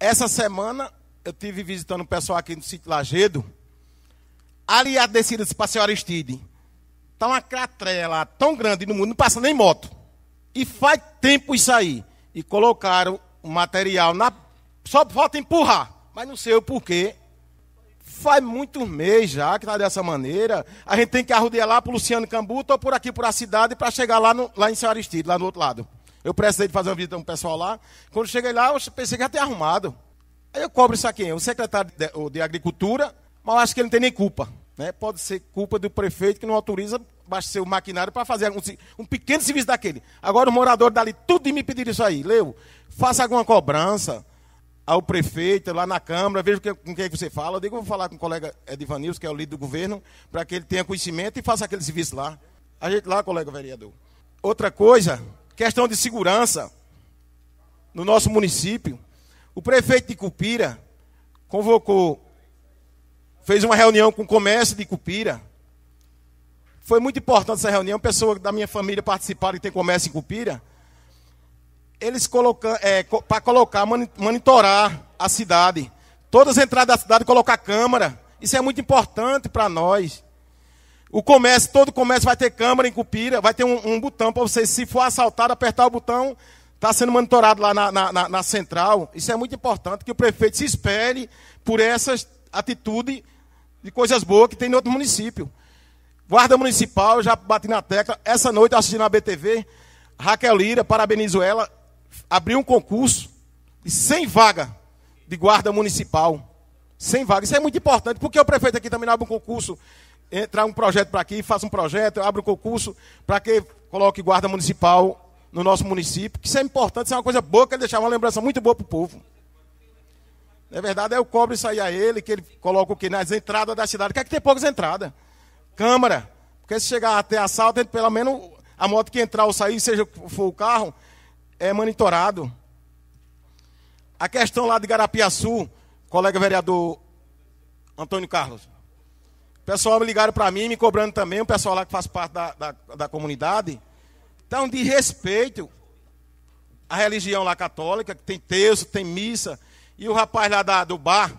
Essa semana eu tive visitando o pessoal aqui no sítio Lagedo. Ali a descida para a senhora Estide. Está uma cratera lá tão grande no mundo, não passa nem moto. E faz tempo isso aí. E colocaram o material na. Só falta empurrar. Mas não sei o porquê. Faz muito mês já que está dessa maneira. A gente tem que arrodear lá para o Luciano Cambuto ou por aqui, por a cidade, para chegar lá, no, lá em Senhora Estide, lá no outro lado. Eu precisei de fazer uma visita a um pessoal lá. Quando cheguei lá, eu pensei que já tinha arrumado. Aí eu cobro isso aqui, o secretário de, de Agricultura, mas eu acho que ele não tem nem culpa. Né? Pode ser culpa do prefeito que não autoriza abastecer o maquinário para fazer um, um, pequeno serviço daquele. Agora o morador dali tudo de me pedir isso aí. Leu, faça alguma cobrança ao prefeito, lá na Câmara, veja que, com quem é você fala. Eu digo, vou falar com o colega Edivanils, que é o líder do governo, para que ele tenha conhecimento e faça aquele serviço lá. A gente lá, colega vereador. Outra coisa, questão de segurança no nosso município, o prefeito de Cupira convocou, fez uma reunião com o comércio de Cupira. Foi muito importante essa reunião, pessoas da minha família participaram que tem comércio em Cupira. Eles colocam, é, para colocar, monitorar a cidade. Todas as entradas da cidade, colocar câmara. Isso é muito importante para nós. O comércio, todo comércio vai ter câmera em Cupira, vai ter um, um botão para você, se for assaltado, apertar o botão, está sendo monitorado lá na, na, na, central. Isso é muito importante, que o prefeito se espere por essa atitude de coisas boas que tem em outro município. Guarda Municipal, já bati na tecla, essa noite assistindo a BTV, Raquel Lira, parabenizo ela, abriu um concurso de 100 vaga de guarda municipal. sem vaga. Isso é muito importante, porque o prefeito aqui também abre um concurso entrar um projeto para aqui, faça um projeto, abre um concurso para que coloque guarda municipal no nosso município. Que isso é importante, isso é uma coisa boa, que ele deixar uma lembrança muito boa para o povo. Na verdade, é o cobre sair a ele, que ele coloca o quê? Nas entradas da cidade. Quer é que tem poucas entradas. Câmara. Porque se chegar até assalto, pelo menos a moto que entrar ou sair, seja for o carro, é monitorado. A questão lá de Garapiaçu, colega vereador Antônio Carlos pessoal ligaram para mim, me cobrando também, o pessoal lá que faz parte da, da, da comunidade. Então, de respeito à religião lá católica, que tem terço, tem missa, e o rapaz lá da, do bar,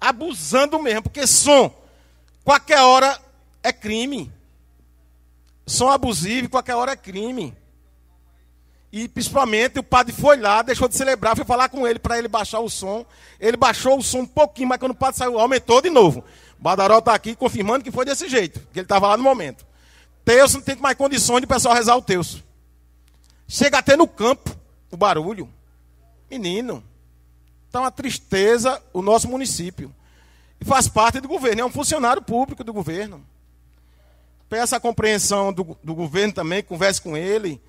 abusando mesmo, porque som, qualquer hora é crime. Som abusivo, qualquer hora é crime. E principalmente o padre foi lá, deixou de celebrar, foi falar com ele para ele baixar o som. Ele baixou o som um pouquinho, mas quando o padre saiu, aumentou de novo. Badaró está aqui confirmando que foi desse jeito, que ele estava lá no momento. Terço não tem mais condições de o pessoal rezar o terço. Chega até no campo o barulho. Menino, está uma tristeza o nosso município. E faz parte do governo, é um funcionário público do governo. Peça a compreensão do, do governo também, converse com ele